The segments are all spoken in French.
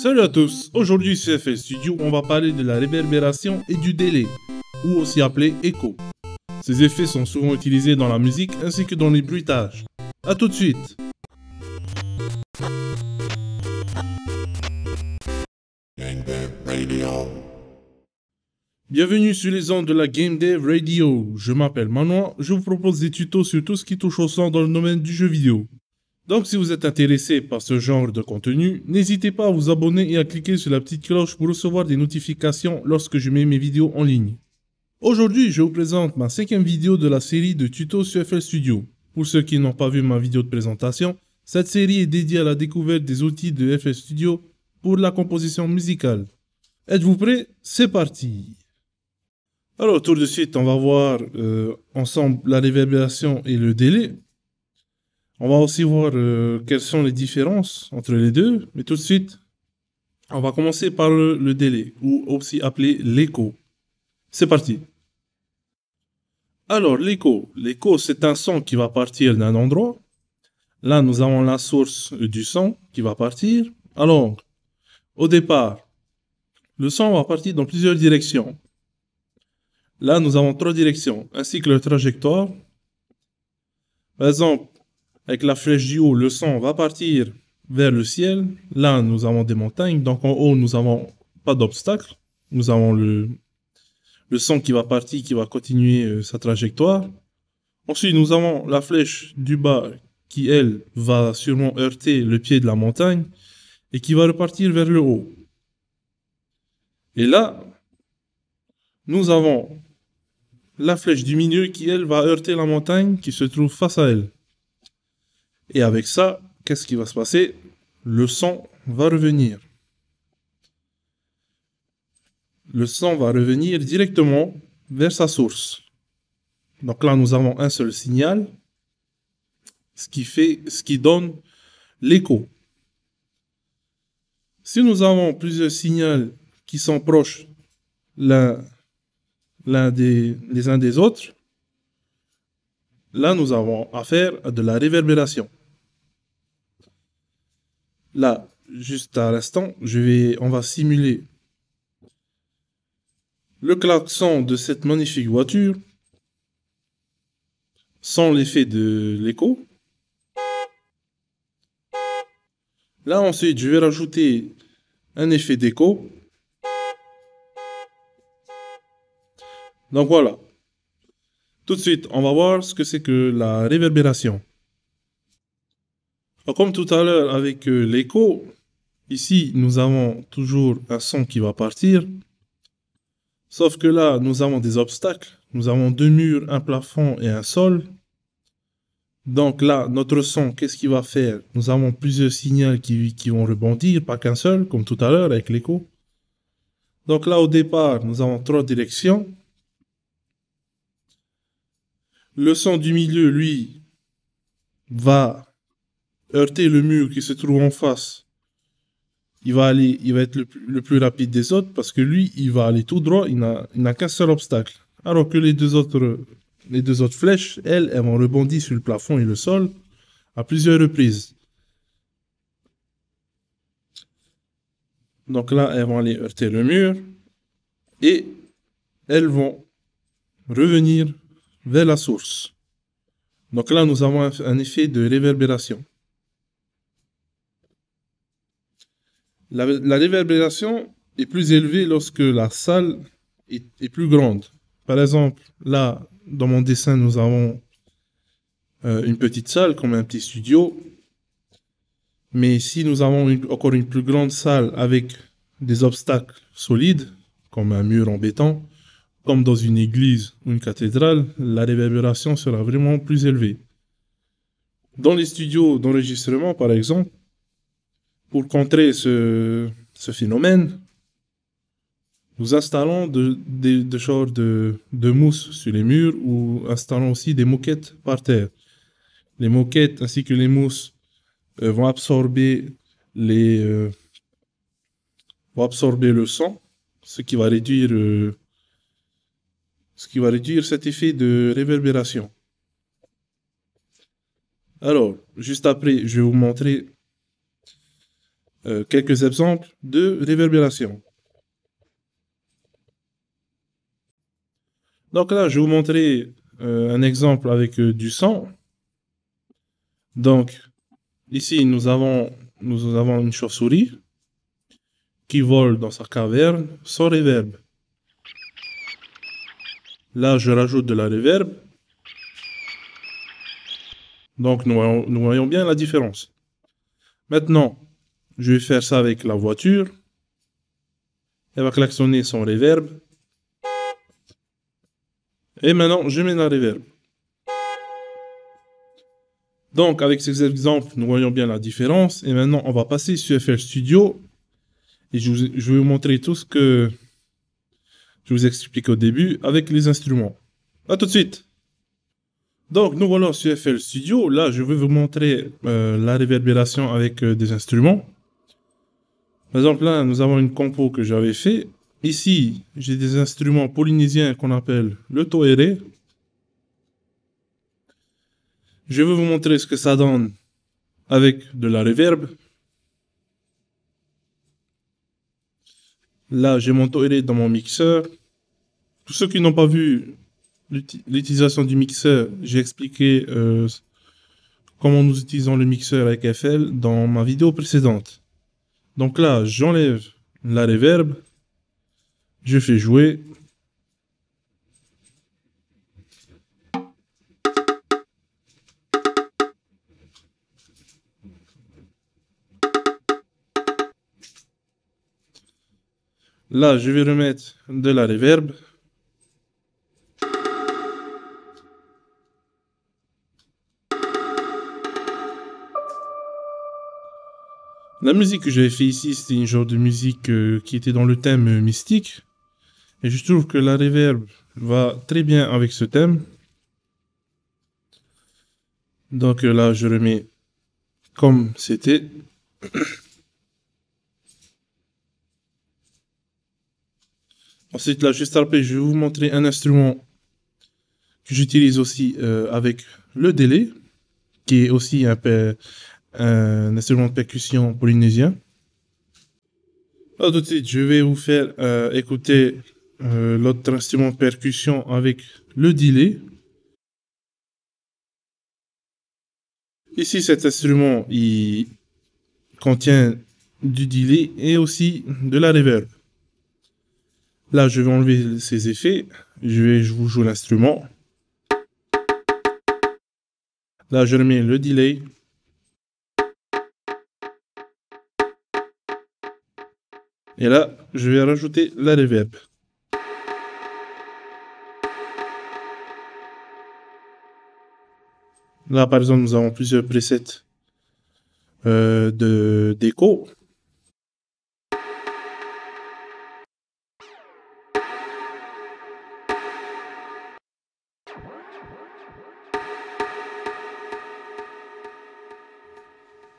Salut à tous, aujourd'hui sur FL Studio, on va parler de la réverbération et du délai, ou aussi appelé écho. Ces effets sont souvent utilisés dans la musique ainsi que dans les bruitages. A tout de suite Bienvenue sur les ondes de la Game Dev Radio, je m'appelle Manoir, je vous propose des tutos sur tout ce qui touche au son dans le domaine du jeu vidéo. Donc si vous êtes intéressé par ce genre de contenu, n'hésitez pas à vous abonner et à cliquer sur la petite cloche pour recevoir des notifications lorsque je mets mes vidéos en ligne. Aujourd'hui, je vous présente ma cinquième vidéo de la série de tutos sur FL Studio. Pour ceux qui n'ont pas vu ma vidéo de présentation, cette série est dédiée à la découverte des outils de FL Studio pour la composition musicale. Êtes-vous prêt C'est parti Alors, tout de suite, on va voir euh, ensemble la réverbération et le délai. On va aussi voir euh, quelles sont les différences entre les deux, mais tout de suite, on va commencer par le, délai, ou aussi appelé l'écho. C'est parti. Alors, l'écho. L'écho, c'est un son qui va partir d'un endroit. Là, nous avons la source du son qui va partir. Alors, au départ, le son va partir dans plusieurs directions. Là, nous avons trois directions, ainsi que leur trajectoire. Par exemple, avec la flèche du haut, le sang va partir vers le ciel. Là, nous avons des montagnes, donc en haut, nous n'avons pas d'obstacle. Nous avons le, le sang qui va partir, qui va continuer euh, sa trajectoire. Ensuite, nous avons la flèche du bas qui, elle, va sûrement heurter le pied de la montagne et qui va repartir vers le haut. Et là, nous avons la flèche du milieu qui, elle, va heurter la montagne qui se trouve face à elle. Et avec ça, qu'est-ce qui va se passer Le sang va revenir. Le sang va revenir directement vers sa source. Donc là, nous avons un seul signal, ce qui, fait, ce qui donne l'écho. Si nous avons plusieurs signaux qui sont proches l'un des, les uns des autres, là, nous avons affaire à de la réverbération là, juste à l'instant, je vais, on va simuler le klaxon de cette magnifique voiture sans l'effet de l'écho. Là ensuite, je vais rajouter un effet d'écho. Donc voilà. Tout de suite, on va voir ce que c'est que la réverbération. Bah, comme tout à l'heure avec euh, l'écho, ici nous avons toujours un son qui va partir. Sauf que là, nous avons des obstacles. Nous avons deux murs, un plafond et un sol. Donc là, notre son, qu'est-ce qu'il va faire Nous avons plusieurs signaux qui, qui vont rebondir, pas qu'un seul, comme tout à l'heure avec l'écho. Donc là, au départ, nous avons trois directions. Le son du milieu, lui, va heurter le mur qui se trouve en face, il va aller, il va être le, plus rapide des autres parce que lui, il va aller tout droit, il n'a qu'un seul obstacle. Alors que les deux autres, les deux autres flèches, elles, elles vont rebondir sur le plafond et le sol à plusieurs reprises. Donc là, elles vont aller heurter le mur et elles vont revenir vers la source. Donc là, nous avons un effet de réverbération. La, réverbération est plus élevée lorsque la salle est, plus grande. Par exemple, là, dans mon dessin, nous avons euh, une petite salle comme un petit studio. Mais si nous avons encore une plus grande salle avec des obstacles solides, comme un mur en béton, comme dans une église ou une cathédrale, la réverbération sera vraiment plus élevée. Dans les studios d'enregistrement, par exemple, pour contrer ce, phénomène, nous installons des de, de de, mousse sur les murs ou installons aussi des moquettes par terre. Les moquettes ainsi que les mousses euh, vont absorber les euh, vont absorber le sang, ce qui va réduire euh, ce qui va réduire cet effet de réverbération. Alors, juste après, je vais vous montrer euh, quelques exemples de réverbération. Donc là, je vais vous montrer euh, un exemple avec euh, du sang. Donc, ici, nous avons, nous avons une chauve-souris qui vole dans sa caverne sans réverb. Là, je rajoute de la réverb. Donc, nous nous voyons bien la différence. Maintenant, je vais faire ça avec la voiture. Elle va klaxonner son reverb. Et maintenant, je mets la reverb. Donc, avec ces exemples, nous voyons bien la différence. Et maintenant, on va passer sur FL Studio. Et je, vais vous montrer tout ce que je vous explique au début avec les instruments. À tout de suite donc, nous voilà sur FL Studio. Là, je vais vous montrer euh, la réverbération avec euh, des instruments. Par exemple, là, nous avons une compo que j'avais fait. Ici, j'ai des instruments polynésiens qu'on appelle le toere. Je vais vous montrer ce que ça donne avec de la reverb. Là, j'ai mon toere dans mon mixeur. Tous ceux qui n'ont pas vu l'utilisation du mixeur, j'ai expliqué euh, comment nous utilisons le mixeur avec FL dans ma vidéo précédente. Donc là, j'enlève la reverb. Je fais jouer. Là, je vais remettre de la reverb. La musique que j'avais fait ici, c'était une genre de musique euh, qui était dans le thème euh, mystique. Et je trouve que la reverb va très bien avec ce thème. Donc euh, là, je remets comme c'était. Ensuite, là, juste je vais vous montrer un instrument que j'utilise aussi avec le délai, qui est aussi un, peu un instrument de percussion polynésien. Alors tout je vais vous faire euh, écouter euh, l'autre instrument de percussion avec le delay. Ici, cet instrument, il contient du delay et aussi de la reverb. Là, je vais enlever ces effets. Je vais, je vous joue l'instrument. Là, je remets le delay. Et là, je vais rajouter la reverb. Là, par exemple, nous avons plusieurs presets euh, de déco.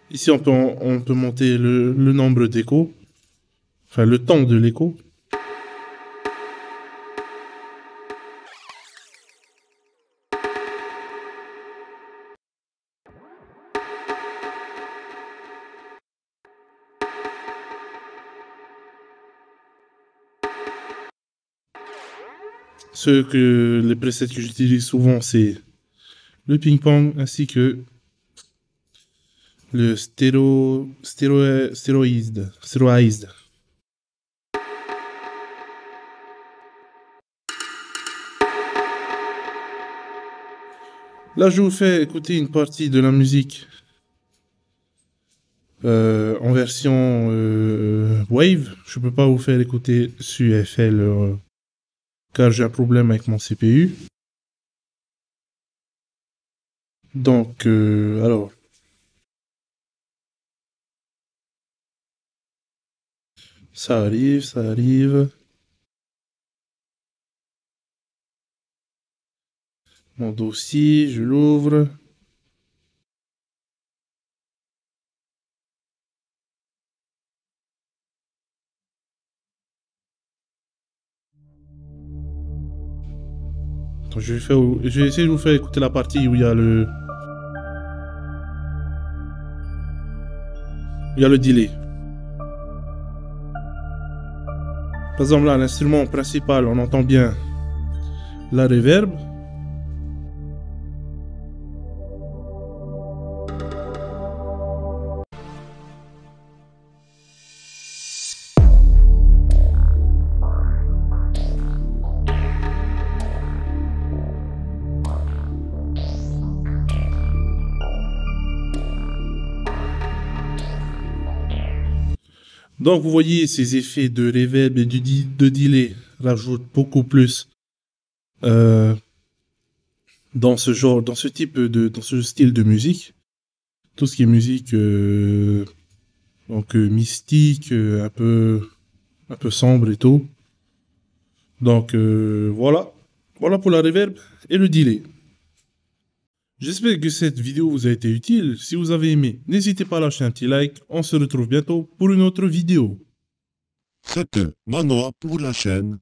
Ici, on peut, monter le, le nombre d'échos. Enfin, le temps de l'écho. Ce que les presets que j'utilise souvent, c'est le ping-pong ainsi que le stéro, stéro, stéroïde, stéroïde. Là, je vous fais écouter une partie de la musique euh, en version euh, Wave. Je peux pas vous faire écouter sur FL euh, car j'ai un problème avec mon CPU. Donc, alors. Ça arrive, ça arrive. Mon dossier, je l'ouvre. je vais, essayer de vous faire écouter la partie où il y a le... Il y a le delay. Par exemple là, l'instrument principal, on entend bien la reverb. Donc vous voyez ces effets de reverb et de, delay rajoutent beaucoup plus euh, dans ce genre, dans ce type de, dans ce style de musique. Tout ce qui est musique euh, donc euh, mystique, un peu, un peu sombre et tout. Donc voilà, voilà pour la reverb et le delay. J'espère que cette vidéo vous a été utile. Si vous avez aimé, n'hésitez pas à lâcher un petit like. On se retrouve bientôt pour une autre vidéo. C'était Manoa pour la chaîne.